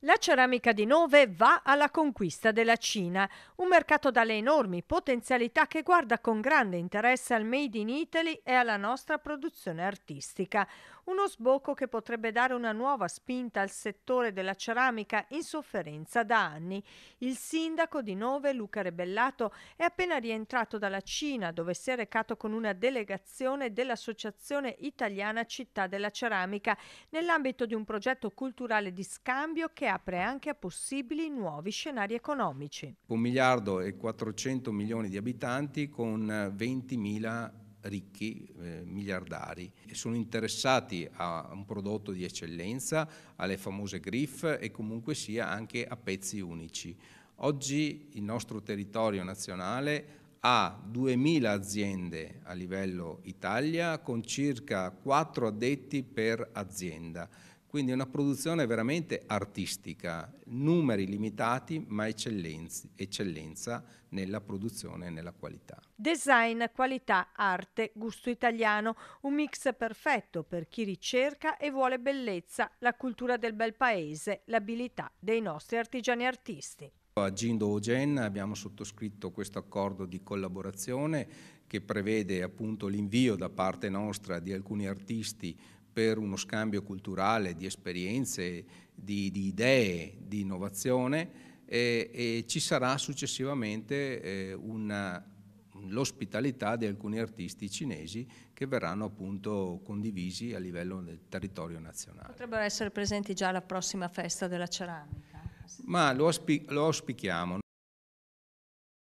La ceramica di Nove va alla conquista della Cina, un mercato dalle enormi potenzialità che guarda con grande interesse al Made in Italy e alla nostra produzione artistica. Uno sbocco che potrebbe dare una nuova spinta al settore della ceramica in sofferenza da anni. Il sindaco di Nove, Luca Rebellato, è appena rientrato dalla Cina, dove si è recato con una delegazione dell'Associazione Italiana Città della Ceramica nell'ambito di un progetto culturale di scambio che che apre anche a possibili nuovi scenari economici. Un miliardo e 400 milioni di abitanti con mila ricchi eh, miliardari sono interessati a un prodotto di eccellenza, alle famose griff e comunque sia anche a pezzi unici. Oggi il nostro territorio nazionale ha 2.000 aziende a livello Italia con circa 4 addetti per azienda. Quindi una produzione veramente artistica, numeri limitati ma eccellenza, eccellenza nella produzione e nella qualità. Design, qualità, arte, gusto italiano, un mix perfetto per chi ricerca e vuole bellezza, la cultura del bel paese, l'abilità dei nostri artigiani artisti. A Gindo Ogen abbiamo sottoscritto questo accordo di collaborazione che prevede appunto l'invio da parte nostra di alcuni artisti per uno scambio culturale di esperienze, di, di idee, di innovazione e, e ci sarà successivamente eh, l'ospitalità di alcuni artisti cinesi che verranno appunto condivisi a livello del territorio nazionale. Potrebbero essere presenti già alla prossima festa della ceramica? Ma lo, auspichiamo.